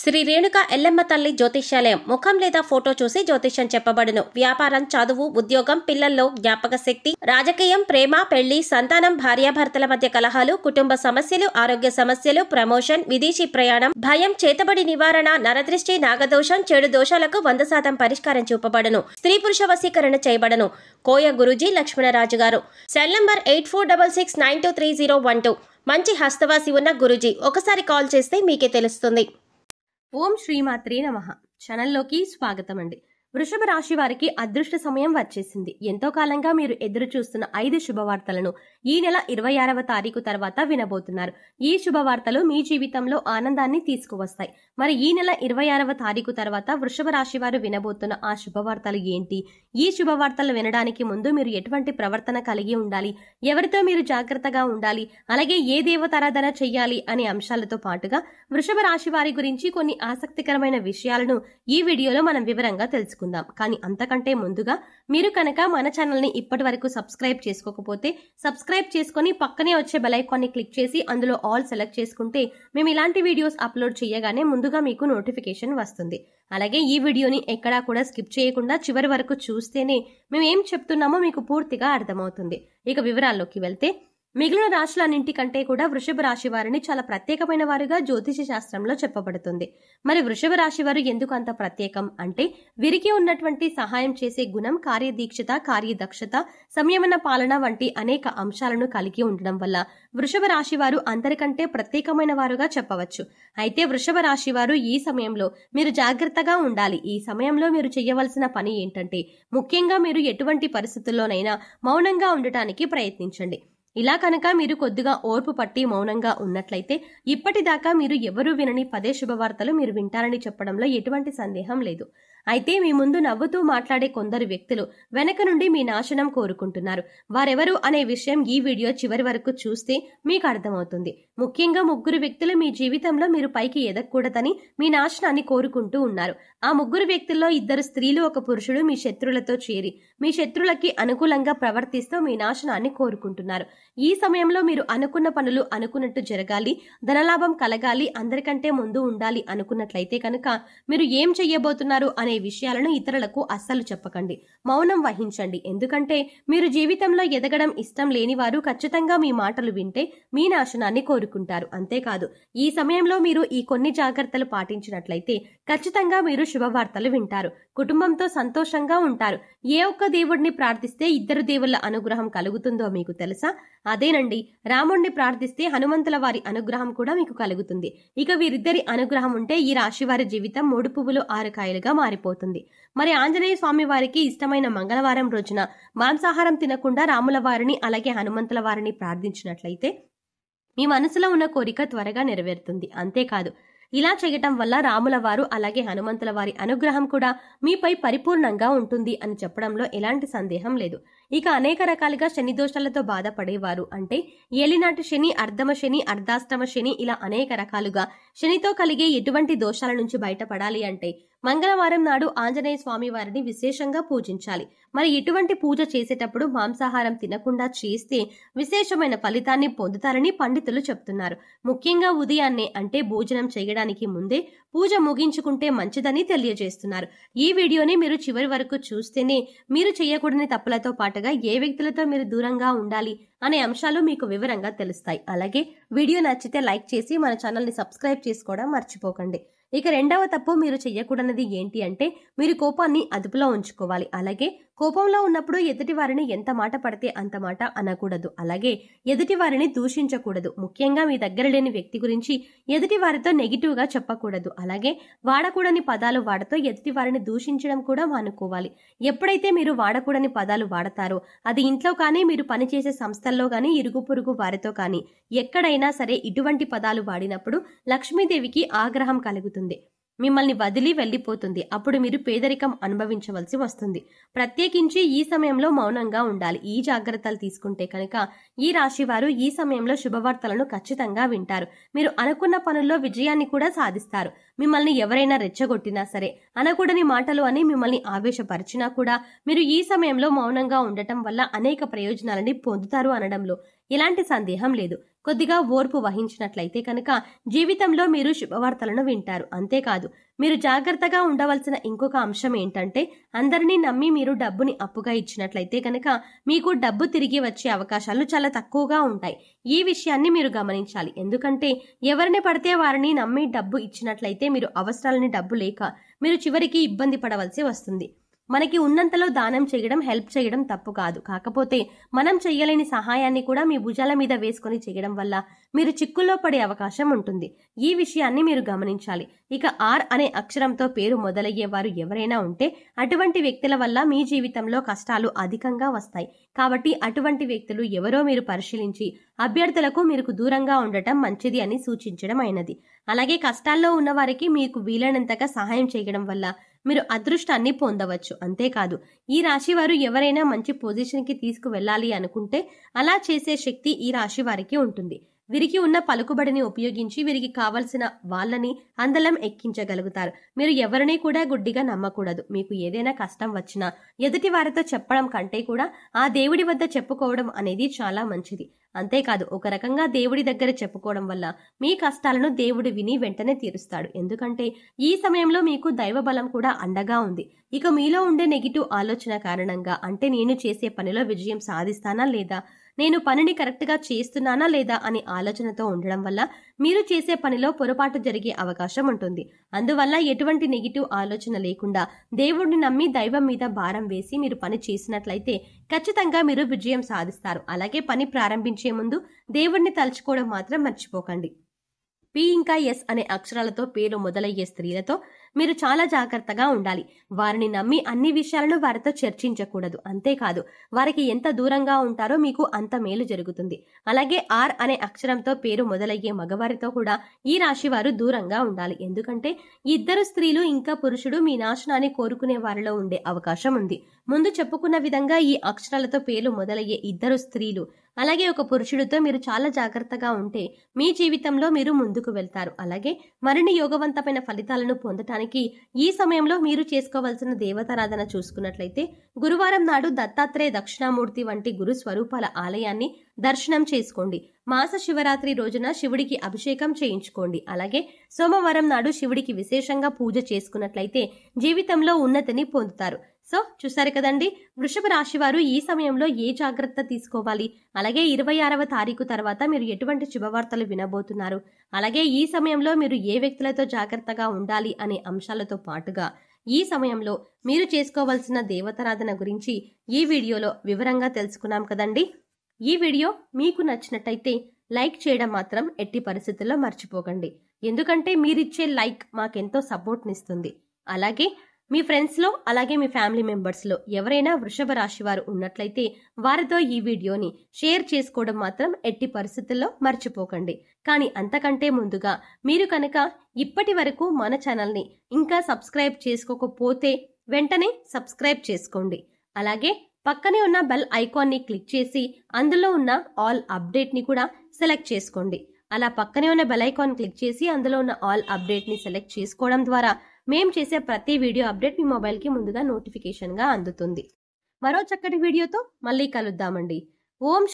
శ్రీ రేణుక ఎల్లమ్మ తల్లి జ్యోతిష్యాలయం ముఖం లేదా ఫోటో చూసి జ్యోతిష్యం చెప్పబడును వ్యాపారం చదువు ఉద్యోగం పిల్లల్లో జ్ఞాపక శక్తి రాజకీయం ప్రేమ పెళ్లి సంతానం భార్యాభర్తల మధ్య కలహాలు కుటుంబ సమస్యలు ఆరోగ్య సమస్యలు ప్రమోషన్ విదేశీ ప్రయాణం భయం చేతబడి నివారణ నరదృష్టి నాగదోషం చెడు దోషాలకు వంద శాతం పరిష్కారం చూపబడను స్త్రీ పురుష వశీకరణ చేయబడను కోయ గురుజీ లక్ష్మణరాజు గారు cell number eight four double six nine two three zero one two మంచి హస్తవాసి ఉన్న గురుజీ ఒకసారి కాల్ చేస్తే మీకే తెలుస్తుంది ఓం శ్రీమాత్రే నమ ఛానల్లోకి స్వాగతం అండి వృషభ రాశి వారికి అదృష్ట సమయం వచ్చేసింది ఎంతో కాలంగా మీరు ఎదురు చూస్తున్న ఐదు శుభవార్తలను ఈ నెల ఇరవై ఆరవ తారీఖు తర్వాత వినబోతున్నారు ఈ శుభవార్తలు మీ జీవితంలో ఆనందాన్ని తీసుకువస్తాయి మరి ఈ నెల ఇరవై ఆరవ తారీఖు తర్వాత వృషభ రాశి వారు వినబోతున్న ఆ శుభవార్తలు ఏంటి ఈ శుభవార్తలు వినడానికి ముందు మీరు ఎటువంటి ప్రవర్తన కలిగి ఉండాలి ఎవరితో మీరు జాగ్రత్తగా ఉండాలి అలాగే ఏ దేవతారాధన చేయాలి అనే అంశాలతో పాటుగా వృషభ రాశి వారి గురించి కొన్ని ఆసక్తికరమైన విషయాలను ఈ వీడియోలో మనం వివరంగా తెలుసుకుందాం తెలుసుకుందాం కానీ అంతకంటే ముందుగా మీరు కనుక మన ఛానల్ని ఇప్పటి వరకు సబ్స్క్రైబ్ చేసుకోకపోతే సబ్స్క్రైబ్ చేసుకుని పక్కనే వచ్చే బెలైకాన్ని క్లిక్ చేసి అందులో ఆల్ సెలెక్ట్ చేసుకుంటే మేము ఇలాంటి వీడియోస్ అప్లోడ్ చేయగానే ముందుగా మీకు నోటిఫికేషన్ వస్తుంది అలాగే ఈ వీడియోని ఎక్కడా కూడా స్కిప్ చేయకుండా చివరి వరకు చూస్తేనే మేము ఏం చెప్తున్నామో మీకు పూర్తిగా అర్థమవుతుంది ఇక వివరాల్లోకి వెళ్తే మిగిలిన రాశులన్నింటి కంటే కూడా వృషభ రాశి వారిని చాలా ప్రత్యేకమైన వారుగా జ్యోతిష శాస్త్రంలో చెప్పబడుతుంది మరి వృషభ రాశి వారు ఎందుకు అంత ప్రత్యేకం అంటే వీరికి ఉన్నటువంటి సహాయం చేసే గుణం కార్యదీక్షత కార్యదక్షత సంయమన పాలన వంటి అనేక అంశాలను కలిగి ఉండడం వల్ల వృషభ రాశి వారు అందరికంటే ప్రత్యేకమైన వారుగా చెప్పవచ్చు అయితే వృషభ రాశి వారు ఈ సమయంలో మీరు జాగ్రత్తగా ఉండాలి ఈ సమయంలో మీరు చేయవలసిన పని ఏంటంటే ముఖ్యంగా మీరు ఎటువంటి పరిస్థితుల్లోనైనా మౌనంగా ఉండటానికి ప్రయత్నించండి ఇలా కనుక మీరు కొద్దిగా ఓర్పు పట్టి మౌనంగా ఉన్నట్లయితే ఇప్పటిదాకా మీరు ఎవరూ వినని పదే శుభవార్తలు మీరు వింటారని చెప్పడంలో ఎటువంటి సందేహం లేదు అయితే మీ ముందు నవ్వుతూ మాట్లాడే కొందరు వ్యక్తులు వెనక నుండి మీ నాశనం కోరుకుంటున్నారు వారెవరు అనే విషయం ఈ వీడియో చివరి వరకు చూస్తే మీకు అర్థమవుతుంది ముఖ్యంగా ముగ్గురు వ్యక్తులు మీ జీవితంలో మీరు పైకి ఎదగకూడదని మీ నాశనాన్ని కోరుకుంటూ ఉన్నారు ఆ ముగ్గురు వ్యక్తుల్లో ఇద్దరు స్త్రీలు ఒక పురుషుడు మీ శత్రులతో చేరి మీ శత్రులకి అనుకూలంగా ప్రవర్తిస్తూ మీ నాశనాన్ని కోరుకుంటున్నారు ఈ సమయంలో మీరు అనుకున్న పనులు అనుకున్నట్టు జరగాలి ధనలాభం కలగాలి అందరికంటే ముందు ఉండాలి అనుకున్నట్లయితే కనుక మీరు ఏం చెయ్యబోతున్నారు అనే విషయాలను ఇతరులకు అస్సలు చెప్పకండి మౌనం వహించండి ఎందుకంటే మీరు జీవితంలో ఎదగడం ఇష్టం లేని వారు ఖచ్చితంగా మీ మాటలు వింటే మీ నాశనాన్ని కోరుకుంటారు అంతేకాదు ఈ సమయంలో మీరు ఈ కొన్ని జాగ్రత్తలు పాటించినట్లయితే ఖచ్చితంగా మీరు శుభవార్తలు వింటారు కుటుంబంతో సంతోషంగా ఉంటారు ఏ ఒక్క దేవుడిని ప్రార్థిస్తే ఇద్దరు దేవుళ్ళ అనుగ్రహం కలుగుతుందో మీకు తెలుసా అదేనండి రాముణ్ణి ప్రార్థిస్తే హనుమంతుల వారి అనుగ్రహం కూడా మీకు కలుగుతుంది ఇక వీరిద్దరి అనుగ్రహం ఉంటే ఈ రాశి వారి జీవితం మూడు పువ్వులు ఆరు కాయలుగా మారి మారిపోతుంది మరి ఆంజనేయ స్వామి వారికి ఇష్టమైన మంగళవారం రోజున మాంసాహారం తినకుండా రాముల వారిని అలాగే హనుమంతుల వారిని ప్రార్థించినట్లయితే మీ మనసులో ఉన్న కోరిక త్వరగా నెరవేరుతుంది అంతేకాదు ఇలా చేయటం వల్ల రాముల వారు అలాగే హనుమంతుల వారి అనుగ్రహం కూడా మీపై పరిపూర్ణంగా ఉంటుంది అని చెప్పడంలో ఎలాంటి సందేహం లేదు ఇక అనేక రకాలుగా శని దోషాలతో బాధపడేవారు అంటే ఏలినాటి శని అర్ధమ శని అర్ధాష్టమ శని ఇలా అనేక రకాలుగా శనితో కలిగే ఎటువంటి దోషాల నుంచి బయటపడాలి అంటే మంగళవారం నాడు ఆంజనేయ స్వామి వారిని విశేషంగా పూజించాలి మరి ఇటువంటి పూజ చేసేటప్పుడు మాంసాహారం తినకుండా చేస్తే విశేషమైన ఫలితాన్ని పొందుతారని పండితులు చెప్తున్నారు ముఖ్యంగా ఉదయాన్నే అంటే భోజనం చేయడానికి ముందే పూజ ముగించుకుంటే మంచిదని తెలియజేస్తున్నారు ఈ వీడియోని మీరు చివరి వరకు చూస్తేనే మీరు చేయకూడని తప్పులతో పాటు పాటుగా ఏ వ్యక్తులతో మీరు దూరంగా ఉండాలి అనే అంశాలు మీకు వివరంగా తెలుస్తాయి అలాగే వీడియో నచ్చితే లైక్ చేసి మన ఛానల్ని సబ్స్క్రైబ్ చేసుకోవడం మర్చిపోకండి ఇక రెండవ తప్పు మీరు చెయ్యకూడనిది ఏంటి అంటే మీరు కోపాన్ని అదుపులో ఉంచుకోవాలి అలాగే కోపంలో ఉన్నప్పుడు ఎదుటివారిని ఎంత మాట పడితే అంత మాట అనకూడదు అలాగే ఎదుటి వారిని దూషించకూడదు ముఖ్యంగా మీ దగ్గర లేని వ్యక్తి గురించి ఎదుటివారితో నెగిటివ్గా చెప్పకూడదు అలాగే వాడకూడని పదాలు వాడతో వారిని దూషించడం కూడా మానుకోవాలి ఎప్పుడైతే మీరు వాడకూడని పదాలు వాడతారో అది ఇంట్లో కానీ మీరు పనిచేసే సంస్థల్లో కానీ ఇరుగు పొరుగు వారితో కానీ ఎక్కడైనా సరే ఇటువంటి పదాలు వాడినప్పుడు లక్ష్మీదేవికి ఆగ్రహం కలుగుతుంది మిమ్మల్ని వదిలి వెళ్ళిపోతుంది అప్పుడు మీరు పేదరికం అనుభవించవలసి వస్తుంది ప్రత్యేకించి ఈ సమయంలో మౌనంగా ఉండాలి ఈ జాగ్రత్తలు తీసుకుంటే కనుక ఈ రాశి వారు ఈ సమయంలో శుభవార్తలను ఖచ్చితంగా వింటారు మీరు అనుకున్న పనుల్లో విజయాన్ని కూడా సాధిస్తారు మిమ్మల్ని ఎవరైనా రెచ్చగొట్టినా సరే అనకూడని మాటలు అని మిమ్మల్ని ఆవేశపరిచినా కూడా మీరు ఈ సమయంలో మౌనంగా ఉండటం వల్ల అనేక ప్రయోజనాలని పొందుతారు అనడంలో ఎలాంటి సందేహం లేదు కొద్దిగా ఓర్పు వహించినట్లయితే కనుక జీవితంలో మీరు శుభవార్తలను వింటారు అంతేకాదు మీరు జాగ్రత్తగా ఉండవలసిన ఇంకొక అంశం ఏంటంటే అందరినీ నమ్మి మీరు డబ్బుని అప్పుగా ఇచ్చినట్లయితే కనుక మీకు డబ్బు తిరిగి వచ్చే అవకాశాలు చాలా తక్కువగా ఉంటాయి ఈ విషయాన్ని మీరు గమనించాలి ఎందుకంటే ఎవరిని పడితే వారిని నమ్మి డబ్బు ఇచ్చినట్లయితే మీరు అవసరాలని డబ్బు లేక మీరు చివరికి ఇబ్బంది పడవలసి వస్తుంది మనకి ఉన్నంతలో దానం చేయడం హెల్ప్ చేయడం తప్పు కాదు కాకపోతే మనం చేయలేని సహాయాన్ని కూడా మీ భుజాల మీద వేసుకొని చేయడం వల్ల మీరు చిక్కుల్లో పడే అవకాశం ఉంటుంది ఈ విషయాన్ని మీరు గమనించాలి ఇక ఆర్ అనే అక్షరంతో పేరు మొదలయ్యే వారు ఎవరైనా ఉంటే అటువంటి వ్యక్తుల వల్ల మీ జీవితంలో కష్టాలు అధికంగా వస్తాయి కాబట్టి అటువంటి వ్యక్తులు ఎవరో మీరు పరిశీలించి అభ్యర్థులకు మీకు దూరంగా ఉండటం మంచిది అని సూచించడం అయినది అలాగే కష్టాల్లో ఉన్నవారికి మీకు వీలైనంతగా సహాయం చేయడం వల్ల మీరు అదృష్టాన్ని పొందవచ్చు అంతేకాదు ఈ రాశి వారు ఎవరైనా మంచి పొజిషన్కి తీసుకువెళ్ళాలి అనుకుంటే అలా చేసే శక్తి ఈ రాశి వారికి ఉంటుంది వీరికి ఉన్న పలుకుబడిని ఉపయోగించి వీరికి కావలసిన వాళ్ళని అందలం ఎక్కించగలుగుతారు మీరు ఎవరిని కూడా గుడ్డిగా నమ్మకూడదు మీకు ఏదైనా కష్టం వచ్చినా ఎదుటి వారితో చెప్పడం కంటే కూడా ఆ దేవుడి వద్ద చెప్పుకోవడం అనేది చాలా మంచిది అంతేకాదు ఒక రకంగా దేవుడి దగ్గర చెప్పుకోవడం వల్ల మీ కష్టాలను దేవుడు విని వెంటనే తీరుస్తాడు ఎందుకంటే ఈ సమయంలో మీకు దైవ బలం కూడా అండగా ఉంది ఇక మీలో ఉండే నెగిటివ్ ఆలోచన కారణంగా అంటే నేను చేసే పనిలో విజయం సాధిస్తానా లేదా నేను పనిని కరెక్ట్గా చేస్తున్నానా లేదా అనే ఆలోచనతో ఉండడం వల్ల మీరు చేసే పనిలో పొరపాటు జరిగే అవకాశం ఉంటుంది అందువల్ల ఎటువంటి నెగిటివ్ ఆలోచన లేకుండా దేవుడిని నమ్మి దైవం మీద భారం వేసి మీరు పని చేసినట్లయితే ఖచ్చితంగా మీరు విజయం సాధిస్తారు అలాగే పని ప్రారంభించే ముందు దేవుడిని తలుచుకోవడం మాత్రం మర్చిపోకండి పి ఇంకా ఎస్ అనే అక్షరాలతో పేరు మొదలయ్యే స్త్రీలతో మీరు చాలా జాగ్రత్తగా ఉండాలి వారిని నమ్మి అన్ని విషయాలను వారితో చర్చించకూడదు అంతేకాదు వారికి ఎంత దూరంగా ఉంటారో మీకు అంత మేలు జరుగుతుంది అలాగే ఆర్ అనే అక్షరంతో పేరు మొదలయ్యే మగవారితో కూడా ఈ రాశి వారు దూరంగా ఉండాలి ఎందుకంటే ఇద్దరు స్త్రీలు ఇంకా పురుషుడు మీ నాశనాన్ని కోరుకునే వారిలో ఉండే అవకాశం ఉంది ముందు చెప్పుకున్న విధంగా ఈ అక్షరాలతో పేర్లు మొదలయ్యే ఇద్దరు స్త్రీలు అలాగే ఒక పురుషుడితో మీరు చాలా జాగ్రత్తగా ఉంటే మీ జీవితంలో మీరు ముందుకు వెళ్తారు అలాగే మరిన్ని యోగవంతమైన ఫలితాలను పొందటానికి ఈ సమయంలో మీరు చేసుకోవాల్సిన దేవతారాధన చూసుకున్నట్లయితే గురువారం నాడు దత్తాత్రేయ దక్షిణామూర్తి వంటి గురు స్వరూపాల ఆలయాన్ని దర్శనం చేసుకోండి మాస శివరాత్రి రోజున శివుడికి అభిషేకం చేయించుకోండి అలాగే సోమవారం నాడు శివుడికి విశేషంగా పూజ చేసుకున్నట్లయితే జీవితంలో ఉన్నతిని పొందుతారు సో చూసారు కదండి వృషభ రాశి వారు ఈ సమయంలో ఏ జాగ్రత్త తీసుకోవాలి అలాగే ఇరవై ఆరవ తారీఖు తర్వాత మీరు ఎటువంటి శుభవార్తలు వినబోతున్నారు అలాగే ఈ సమయంలో మీరు ఏ వ్యక్తులతో జాగ్రత్తగా ఉండాలి అనే అంశాలతో పాటుగా ఈ సమయంలో మీరు చేసుకోవాల్సిన దేవతారాధన గురించి ఈ వీడియోలో వివరంగా తెలుసుకున్నాం కదండి ఈ వీడియో మీకు నచ్చినట్టయితే లైక్ చేయడం మాత్రం ఎట్టి పరిస్థితుల్లో మర్చిపోకండి ఎందుకంటే మీరిచ్చే లైక్ మాకెంతో సపోర్ట్నిస్తుంది అలాగే మీ ఫ్రెండ్స్లో అలాగే మీ ఫ్యామిలీ మెంబర్స్లో ఎవరైనా వృషభ రాశి వారు ఉన్నట్లయితే వారితో ఈ వీడియోని షేర్ చేసుకోవడం మాత్రం ఎట్టి పరిస్థితుల్లో మర్చిపోకండి కానీ అంతకంటే ముందుగా మీరు కనుక ఇప్పటి వరకు మన ఛానల్ని ఇంకా సబ్స్క్రైబ్ చేసుకోకపోతే వెంటనే సబ్స్క్రైబ్ చేసుకోండి అలాగే పక్కనే ఉన్న బెల్ ఐకాన్ని క్లిక్ చేసి అందులో ఉన్న ఆల్ అప్డేట్ని కూడా సెలెక్ట్ చేసుకోండి అలా పక్కనే ఉన్న బెల్ ఐకాన్ క్లిక్ చేసి అందులో ఉన్న ఆల్ అప్డేట్ని సెలెక్ట్ చేసుకోవడం ద్వారా మేము చేసే ప్రతి వీడియో అప్డేట్ మీ మొబైల్కి ముందుగా నోటిఫికేషన్గా అందుతుంది మరో చక్కటి వీడియోతో మళ్ళీ కలుద్దామండి ఓం